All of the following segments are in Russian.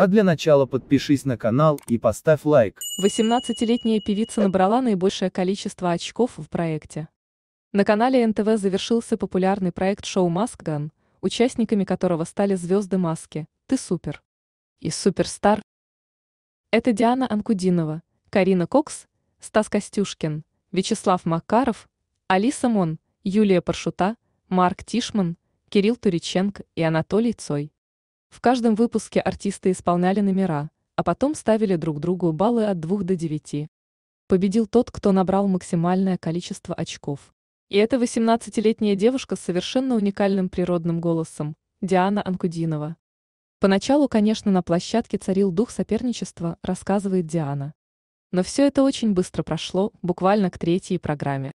А для начала подпишись на канал и поставь лайк. 18-летняя певица набрала наибольшее количество очков в проекте. На канале НТВ завершился популярный проект шоу «Маскган», участниками которого стали звезды «Маски», «Ты супер» и «Суперстар». Это Диана Анкудинова, Карина Кокс, Стас Костюшкин, Вячеслав Макаров, Алиса Мон, Юлия Паршута, Марк Тишман, Кирилл Туриченко и Анатолий Цой. В каждом выпуске артисты исполняли номера, а потом ставили друг другу баллы от 2 до 9. Победил тот, кто набрал максимальное количество очков. И это 18-летняя девушка с совершенно уникальным природным голосом, Диана Анкудинова. Поначалу, конечно, на площадке царил дух соперничества, рассказывает Диана. Но все это очень быстро прошло, буквально к третьей программе.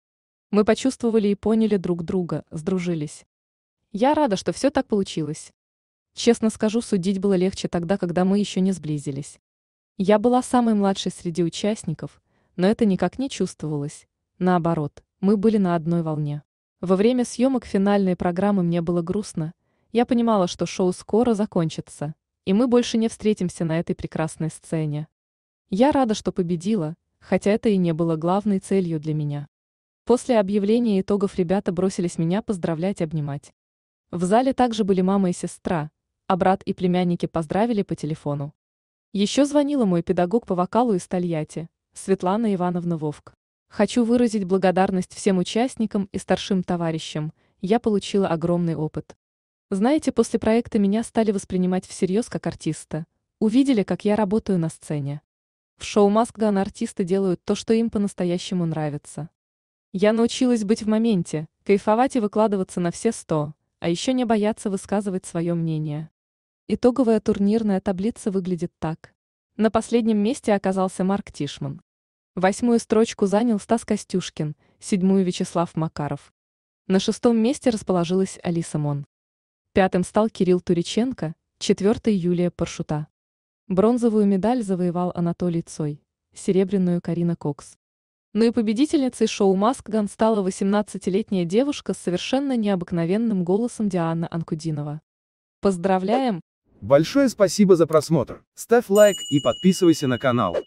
Мы почувствовали и поняли друг друга, сдружились. Я рада, что все так получилось. Честно скажу, судить было легче тогда, когда мы еще не сблизились. Я была самой младшей среди участников, но это никак не чувствовалось. Наоборот, мы были на одной волне. Во время съемок финальной программы мне было грустно. Я понимала, что шоу скоро закончится, и мы больше не встретимся на этой прекрасной сцене. Я рада, что победила, хотя это и не было главной целью для меня. После объявления итогов ребята бросились меня поздравлять и обнимать. В зале также были мама и сестра, а брат и племянники поздравили по телефону. Еще звонила мой педагог по вокалу из Тольятти, Светлана Ивановна Вовк. Хочу выразить благодарность всем участникам и старшим товарищам, я получила огромный опыт. Знаете, после проекта меня стали воспринимать всерьез как артиста. Увидели, как я работаю на сцене. В шоу «Маскган» артисты делают то, что им по-настоящему нравится. Я научилась быть в моменте, кайфовать и выкладываться на все сто, а еще не бояться высказывать свое мнение. Итоговая турнирная таблица выглядит так. На последнем месте оказался Марк Тишман. Восьмую строчку занял Стас Костюшкин, седьмую Вячеслав Макаров. На шестом месте расположилась Алиса Мон. Пятым стал Кирилл Туриченко, четвертой Юлия Паршута. Бронзовую медаль завоевал Анатолий Цой, серебряную Карина Кокс. Ну и победительницей шоу «Маскган» стала 18-летняя девушка с совершенно необыкновенным голосом Диана Анкудинова. Поздравляем, Большое спасибо за просмотр. Ставь лайк и подписывайся на канал.